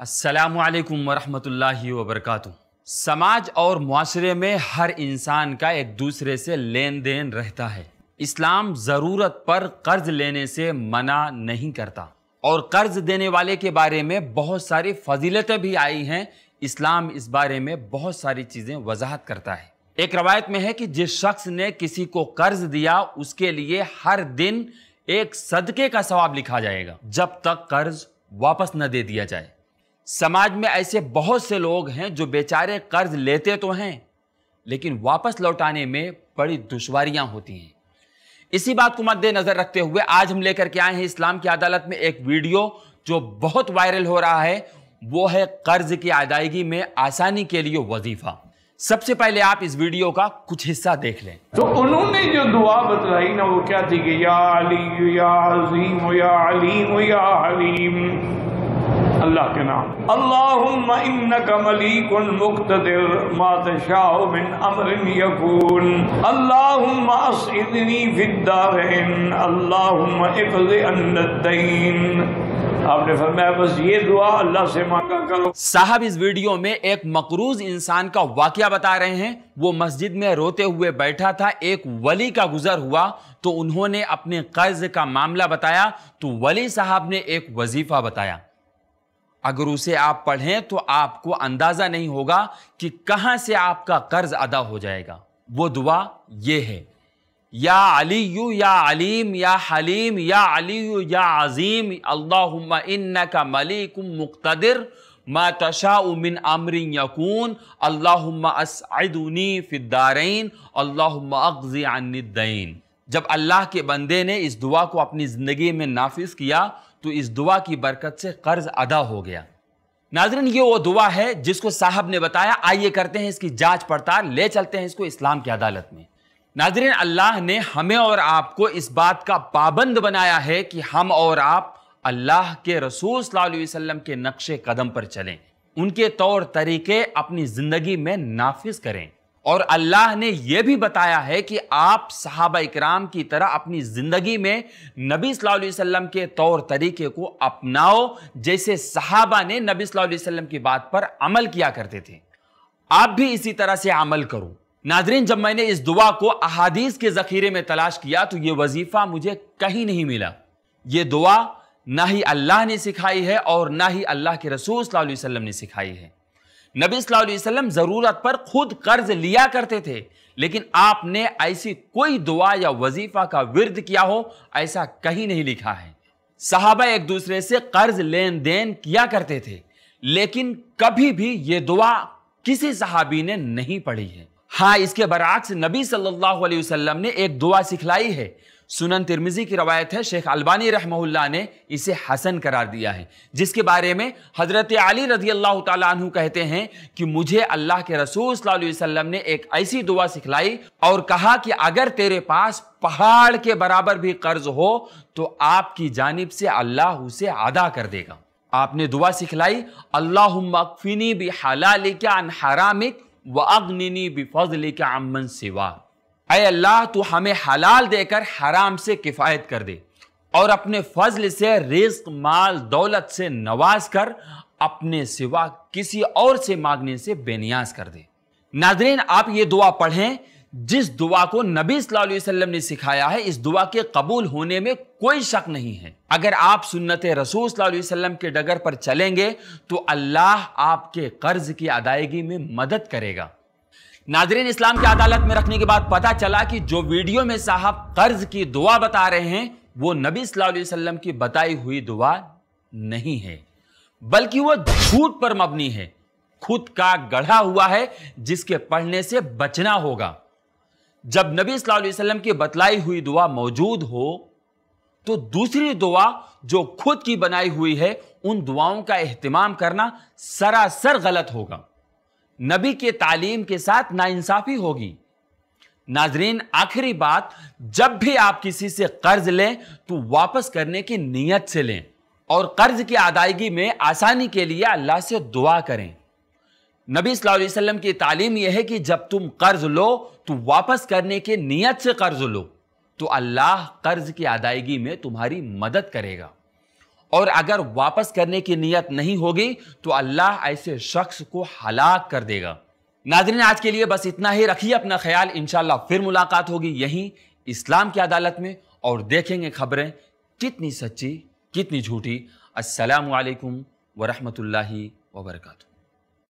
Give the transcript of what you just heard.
असलकम वरहमल वबरक समाज और माशरे में हर इंसान का एक दूसरे से लेन देन रहता है इस्लाम ज़रूरत पर कर्ज लेने से मना नहीं करता और कर्ज देने वाले के बारे में बहुत सारी फजीलतें भी आई हैं इस्लाम इस बारे में बहुत सारी चीज़ें वजाहत करता है एक रवायत में है कि जिस शख्स ने किसी को कर्ज दिया उसके लिए हर दिन एक सदके का सवाब लिखा जाएगा जब तक कर्ज वापस न दे दिया जाए समाज में ऐसे बहुत से लोग हैं जो बेचारे कर्ज लेते तो हैं लेकिन वापस लौटाने में बड़ी दुश्वारियां होती हैं इसी बात को मद्देनज़र रखते हुए आज हम लेकर के आए हैं इस्लाम की अदालत में एक वीडियो जो बहुत वायरल हो रहा है वो है कर्ज की अदायगी में आसानी के लिए वजीफा सबसे पहले आप इस वीडियो का कुछ हिस्सा देख लें तो उन्होंने जो दुआ बतलाई ना वो क्या थी कि या अली या अजीम या अलीम या अलीम अल्लाह के नाम आपने फरमाया बस ये दुआ अल्लाह से मांगा करो साहब इस वीडियो में एक मकरूज इंसान का वाक्य बता रहे हैं वो मस्जिद में रोते हुए बैठा था एक वली का गुजर हुआ तो उन्होंने अपने कर्ज का मामला बताया तो वली साहब ने एक वजीफा बताया अगर उसे आप पढ़ें तो आपको अंदाज़ा नहीं होगा कि कहां से आपका कर्ज अदा हो जाएगा वो दुआ ये है या अली यू या अलीम या हलीम या अली यू या अजीम अल्लाहुम्मा इन्नका मलिकुम मुक्तदिर मा तशाउमिन अमरिन यकून अल्लाहुम्मा असअदुनी फिद्दारैन अल्लाहुम्मा अन्निद्दैन जब अल्लाह के बंदे ने इस दुआ को अपनी ज़िंदगी में नाफिज किया तो इस दुआ की बरकत से कर्ज अदा हो गया नाजरन ये वो दुआ है जिसको साहब ने बताया आइए करते हैं इसकी जांच पड़ताल ले चलते हैं इसको इस्लाम की अदालत में नाजरन अल्लाह ने हमें और आपको इस बात का पाबंद बनाया है कि हम और आप अल्लाह के रसूल वसल्लम के नक्शे कदम पर चलें उनके तौर तरीके अपनी ज़िंदगी में नाफिज करें और अल्लाह ने यह भी बताया है कि आप सहाबा इकराम की तरह अपनी ज़िंदगी में नबी वसल्लम के तौर तरीके को अपनाओ जैसे साहबा ने नबी वसल्लम की बात पर अमल किया करते थे आप भी इसी तरह से अमल करो नाजरीन जब मैंने इस दुआ को अहादीस के ज़ख़ीरे में तलाश किया तो ये वजीफ़ा मुझे कहीं नहीं मिला ये दुआ ना ही अल्लाह ने सिखाई है और ना ही अल्लाह के रसूल वसल्लम ने सिखाई है नबी वसल्लम ज़रूरत पर खुद कर्ज लिया करते थे लेकिन आपने ऐसी कोई दुआ या वजीफ़ा का विरद किया हो ऐसा कहीं नहीं लिखा है साहबा एक दूसरे से कर्ज लेन देन किया करते थे लेकिन कभी भी ये दुआ किसी सहाबी ने नहीं पढ़ी है हाँ इसके बरक्स नबी सल्लल्लाहु अलैहि वसल्लम ने एक दुआ सिखलाई है सुनन तिरमिजी की रवायत है शेख अल्बानी रहमहुल्ला ने इसे हसन करार दिया है जिसके बारे में हज़रत अली रजी अल्लाह तु कहते हैं कि मुझे अल्लाह के रसूल सल्लल्लाहु अलैहि वसल्लम ने एक ऐसी दुआ सिखलाई और कहा कि अगर तेरे पास पहाड़ के बराबर भी कर्ज हो तो आपकी जानब से अल्लाह उसे अदा कर देगा आपने दुआ सिखलाई अल्लाह मकफिनी भी हलालिका अन हरामिक व अग्नि बिफजल का अमन सिवा अय अल्लाह तो हमें हलाल देकर हराम से किफ़ायत कर दे और अपने फजल से रिस्क माल दौलत से नवाज कर अपने सिवा किसी और से मांगने से बेनियाज कर दे नाजरीन आप ये दुआ पढ़ें जिस दुआ को नबी वसल्लम ने सिखाया है इस दुआ के कबूल होने में कोई शक नहीं है अगर आप सुन्नत रसूल वसल्लम के डगर पर चलेंगे तो अल्लाह आपके कर्ज की अदायगी में मदद करेगा नाजरीन इस्लाम की अदालत में रखने के बाद पता चला कि जो वीडियो में साहब कर्ज की दुआ बता रहे हैं वो नबी वसल्लम की बताई हुई दुआ नहीं है बल्कि वो झूठ पर मबनी है खुद का गढ़ा हुआ है जिसके पढ़ने से बचना होगा जब नबी वसल्लम की बतलाई हुई दुआ मौजूद हो तो दूसरी दुआ जो खुद की बनाई हुई है उन दुआओं का अहतमाम करना सरासर गलत होगा नबी के तालीम के साथ नाइंसाफ़ी होगी नाजरीन आखिरी बात जब भी आप किसी से कर्ज लें तो वापस करने की नीयत से लें और कर्ज की अदायगी में आसानी के लिए अल्लाह से दुआ करें नबी वसल्लम की तालीम यह है कि जब तुम कर्ज लो तो वापस करने के नियत से कर्ज लो तो अल्लाह कर्ज की अदायगी में तुम्हारी मदद करेगा और अगर वापस करने की नियत नहीं होगी तो अल्लाह ऐसे शख्स को हलाक कर देगा नाजरीन आज के लिए बस इतना ही रखिए अपना ख्याल इनशाला फिर मुलाकात होगी यहीं इस्लाम की अदालत में और देखेंगे खबरें कितनी सच्ची कितनी झूठी असलकम वरहमल वर्का